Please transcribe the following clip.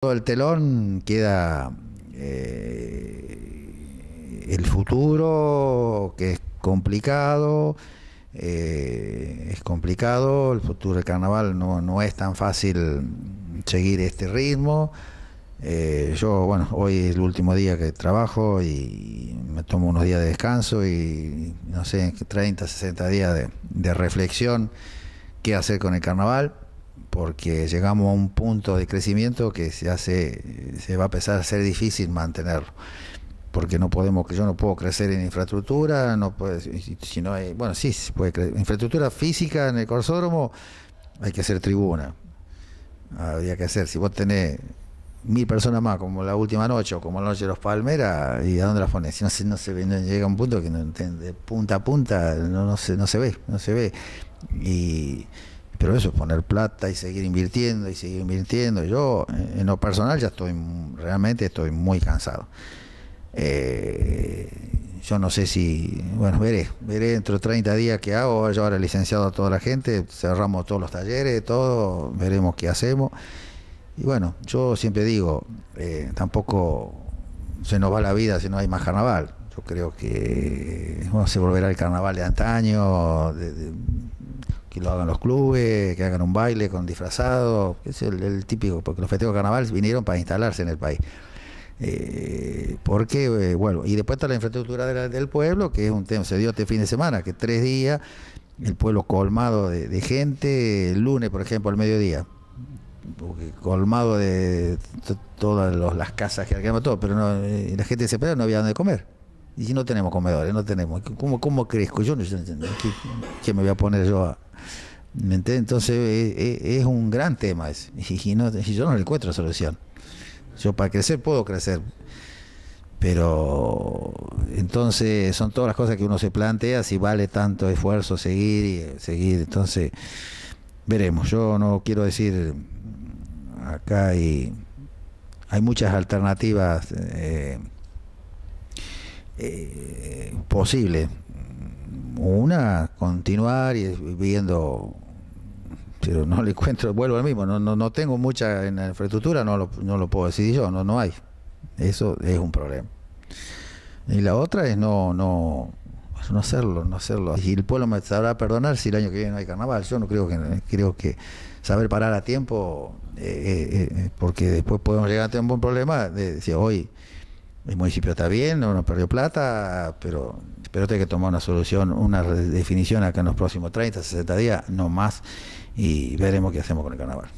Todo el telón queda eh, el futuro, que es complicado, eh, es complicado, el futuro del carnaval no, es tan fácil seguir este ritmo. Eh, yo, bueno, hoy es el último día que trabajo y me tomo unos días de descanso y no sé, 30, 60 días de reflexión, qué hacer con el carnaval porque llegamos a un punto de crecimiento que se hace... se va a empezar a ser difícil mantenerlo porque no podemos que yo no puedo crecer en infraestructura no puede si no bueno sí se puede crecer. infraestructura física en el corsódromo hay que hacer tribuna habría que hacer si vos tenés mil personas más como la última noche o como la noche de los palmeras y a dónde las pones si no, se, no se llega un punto que no, de punta a punta no, no se no se ve no se ve y pero eso, poner plata y seguir invirtiendo y seguir invirtiendo. Yo, en lo personal, ya estoy, realmente estoy muy cansado. Eh, yo no sé si, bueno, veré, veré dentro de 30 días qué hago, yo ahora licenciado a toda la gente, cerramos todos los talleres, todo, veremos qué hacemos. Y bueno, yo siempre digo, eh, tampoco se nos va la vida si no hay más carnaval. Yo creo que bueno, se volverá el carnaval de antaño, de, que lo hagan los clubes, que hagan un baile con disfrazado, es el, típico, porque los festejos carnavales vinieron para instalarse en el país. Eh, porque, eh, bueno, y después está la infraestructura del pueblo, que es un tema, se dio este fin de semana, que tres días, el pueblo colmado de, gente, el lunes, por ejemplo, al mediodía, colmado de todas las casas que alquilamos todo, pero eh, la gente se pega, no había dónde comer. Y no tenemos comedores, no tenemos. ¿Cómo, cómo crezco? Yo no sé, ¿qué, me voy a poner yo a, entonces eh, eh, es, un gran tema Y, no, yo no le encuentro solución. Yo para crecer puedo crecer. Pero entonces son todas las cosas que uno se plantea, si vale tanto esfuerzo seguir y eh, seguir. Entonces veremos. Yo no quiero decir mm, acá hay hay muchas alternativas posibles. Una, continuar y viendo pero no le encuentro, vuelvo al mismo, no, no, no tengo mucha en infraestructura, no lo, puedo decir yo, no, no hay. Eso es un problema. Y la otra es no, no, hacerlo, no hacerlo. Y el pueblo me sabrá perdonar si el año que viene no hay carnaval. Yo no creo que creo que saber parar a tiempo, eh, eh, eh, porque después podemos llegar a tener un buen problema de, hoy el municipio está bien, no nos perdió plata, pero espero que tomar una solución, una redefinición acá en los próximos 30, 60 días, no más, y veremos qué hacemos con el carnaval.